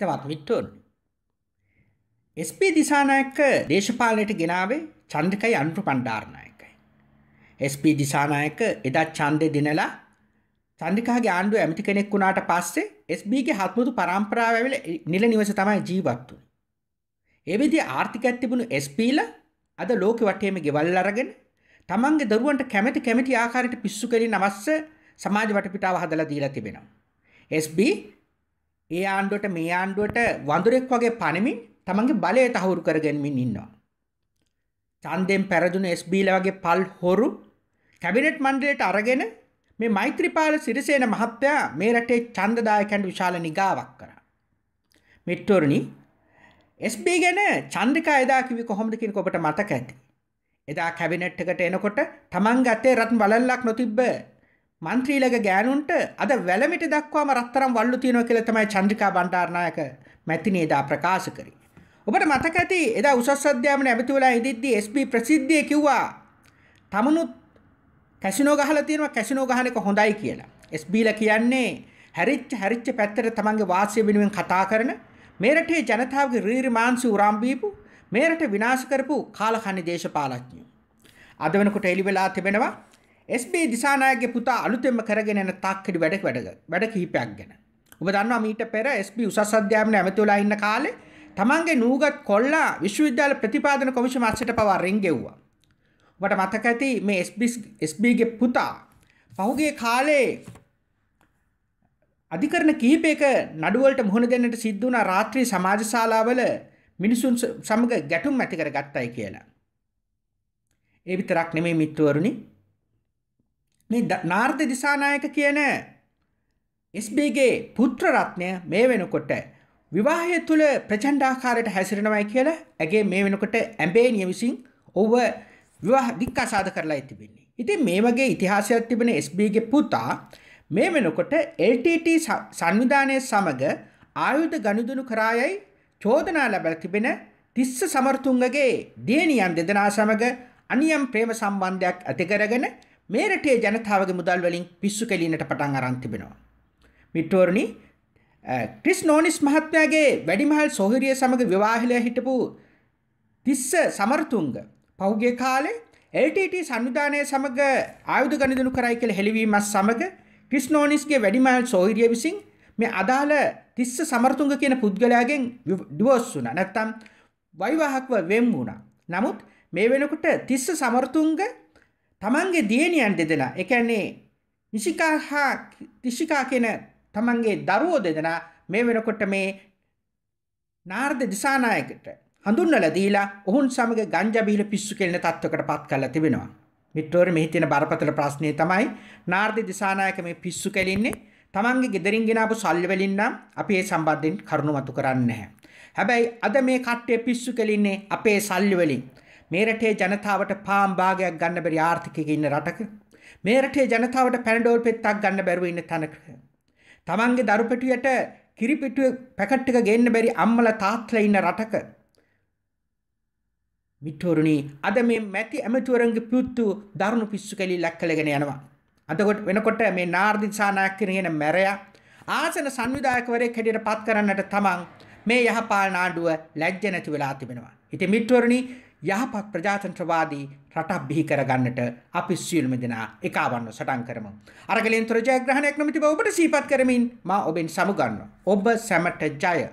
හිතවත් විට්ටෝන්. SP දිසානායක දේශපාලනයට ගෙනාවේ චන්ද්‍රකයි අනුරු පණ්ඩාරනායකයි. SP දිසානායක එදා ඡන්දේ දිනලා චන්ද්‍රිකාගේ ආණ්ඩුව ඇමති කෙනෙක් වුණාට පස්සේ SBගේ හත්මුතු පරම්පරාව ඇවිල්ලා නිල නිවස තමයි ජීවත් වුනේ. ඒ විදිහේ ආර්ථිකයක් තිබුණු SPලා අද ලෝකෙ වටේම ගෙවල් අරගෙන තමන්ගේ දරුවන්ට කැමැති කැමැති ආකාරයට පිස්සු කෙලින් අවශ්‍ය සමාජ වටපිටාව හදලා දීලා තිබෙනවා. SB ඒ ආණ්ඩුවට මේ ආණ්ඩුවට වඳුරෙක් වගේ පණමින් තමන්ගේ බලය තහවුරු කරගැන්මින් ඉන්නවා. චන්දෙන් පැරදුන ස්බීල වගේ පල් හොරු කැබිනට් මණ්ඩලයට අරගෙන මේ මෛත්‍රපාල සිරිසේන මහත්තයා මේ රටේ චන්දදායකන්ට විශාල නිගාවක් කරා. මිට්ටෝරණි SB ගැන චන්ද්‍රිකා එදා කිවි කොහොමද කියන ඔබට මතක ඇති. එදා කැබිනට් එකට එනකොට තමන්ගේ අතේ රත්න බලල්ලක් නොතිබ්බ මන්ත්‍රීලගේ ගෑනුන්ට අද වැලමිට දක්වාම රත්තරම් වල්ලු තියෙනවා කියලා තමයි චන්ද්‍රිකා බණ්ඩාරනායක මැතිණිය එදා ප්‍රකාශ කරේ. ඔබට මතක ඇති එදා උසස් අධ්‍යාපන ඇමතිවරයා ඉදිද්දී SB ප්‍රසිද්ධිය කිව්වා "තමනුත් කැසිනෝ ගහලා තියෙනවා කැසිනෝ ගහන එක හොඳයි" කියලා. SBලා කියන්නේ හැරිච්ච හැරිච්ච පැත්තට තමන්ගේ වාසිය වෙනුවෙන් කතා කරන මේ රටේ ජනතාවගේ රීරි මාංශු උරම් බීපු මේ රට විනාශ කරපු කාලකන්ණි දේශපාලඥයෝ. අද වෙනකොට එළි වෙලා තිබෙනවා SB දිසානායගේ පුතා අලුතෙම කරගෙන යන තාක්කඩි වැඩ වැඩ වැඩ කිහිපයක් ගැන. ඔබ දන්නවා මීට පෙර SB උසස් අධ්‍යාපන ඇමතිවලා ඉන්න කාලේ තමන්ගේ නූගත් කොල්ලා විශ්වවිද්‍යාල ප්‍රතිපාදන කොමිෂන් අස්සට පවා රෙන්ගෙව්වා. ඔබට මතක ඇති මේ SBගේ පුතා පහුගේ කාලේ අධිකරණ කිහිපයක නඩුවලට මුහුණ දෙන්නට සිද්ධ වුණා රාත්‍රී සමාජ ශාලාවල මිනිසුන් සමග ගැටුම් ඇති කර ගත්තයි කියලා. ඒ විතරක් නෙමෙයි මිත්‍රවරුනි මේ නාර්ද දිසානායක කියන ස්බීගේ පුත්‍රරත්නය මේ වෙනකොට විවාහය තුළ ප්‍රචණ්ඩාකාරයට හැසිරෙනවයි කියලා ඇගේ මේ වෙනකොට ඇම්බේනිය විසින් ඔව විවාහ දික්කාසාද කරලා තිබෙන්නේ. ඉතින් මේ වගේ ඉතිහාසයක් තිබෙන ස්බීගේ පුතා මේ වෙනකොට LTT සංවිධානය සමග ආයුධ ගනුදෙනු කරායයි චෝදනා ලැබලා තිබෙන තිස්ස සමර්තුංගගේ දියණියන් දෙදෙනා සමග අනියම් ප්‍රේම සම්බන්ධයක් ඇති කරගෙන මේ රටේ ජනතාවගේ මුදල් වලින් පිස්සු කෙලීනට පටන් අරන් තිබෙනවා. මිට්ටෝරණි ක්‍රිස් නෝනිස් මහත්මයාගේ වැඩිමහල් සොහරිය සමග විවාහලය හිටපු තිස්ස සමරතුංග පහුගේ කාලේ LTT සංවිධානය සමග ආයුධ ගනිදනු කරයි කියලා හෙළිවීමත් සමග ක්‍රිස් නෝනිස්ගේ වැඩිමහල් සොහරිය විසින් මේ අදාළ තිස්ස සමරතුංග කියන පුද්ගලයාගෙන් ඩිවෝස් වුණා නැත්තම් වෛවාහකව වෙන් වුණා. නමුත් මේ වෙනකොට තිස්ස සමරතුංග තමන්ගේ දියණියන් දෙදෙනා ඒ කියන්නේ නිෂිකා හා ත්‍රිෂිකා කියන තමන්ගේ දරුවෝ දෙදෙනා මේ වෙනකොට මේ නාර්ද දිසානායකට හඳුන්වලා දීලා ඔවුන් සමග ගංජා බීල පිස්සු කෙලන තත්වයකට පත් කරලා තිබෙනවා. මිත්‍රවරු මෙහි තියෙන බරපතල ප්‍රශ්නේ තමයි නාර්ද දිසානායක මේ පිස්සු කෙලින්නේ තමන්ගේ ගෙදරින් ගෙනාපු සල්ලි වලින් නම් අපි ඒ සම්බන්ධයෙන් කරුණු මතු කරන්නේ නැහැ. හැබැයි අද මේ කට්ටිය පිස්සු කෙලින්නේ අපේ සල්ලි වලින්. මේ රටේ ජනතාවට පාම් භාගයක් ගන්න බැරි ආර්ථිකයක ඉන්න රටක මේ රටේ ජනතාවට පැනඩෝල් පෙත්තක් ගන්න බැරුව ඉන්න තැනක තමන්ගේ දරුපෙටුයට කිරිපිටුව පැකට් එක ගේන්න බැරි අම්මලා තාත්තලා ඉන්න රටක මිට්ටෝරුණි අද මේ මැති ඇමතුවරන්ගේ පුත්තු දරුණු පිස්සු කෙලි ලැක්කලගෙන යනවා අදකොට වෙනකොට මේ නාර්දිසානායක කියන මැරයා ආසන සංවිධායකවරයෙක් හැටියට පත් කරන්නට තමන් මේ යහපාලන ආණ්ඩුව ලැජ්ජ නැති වෙලා තිබෙනවා. ඉතින් මිත්‍රවරණි යහපත් ප්‍රජාතන්ත්‍රවාදී රටක් බිහි කරගන්නට අපි සියලුම දෙනා එකවන්න සටන් කරමු. අරගලෙන්තර ජයග්‍රහණයක් නොමැති බව ඔබට සිහිපත් කරමින් මා ඔබෙන් සමුගන්නවා. ඔබ සැමට ජය.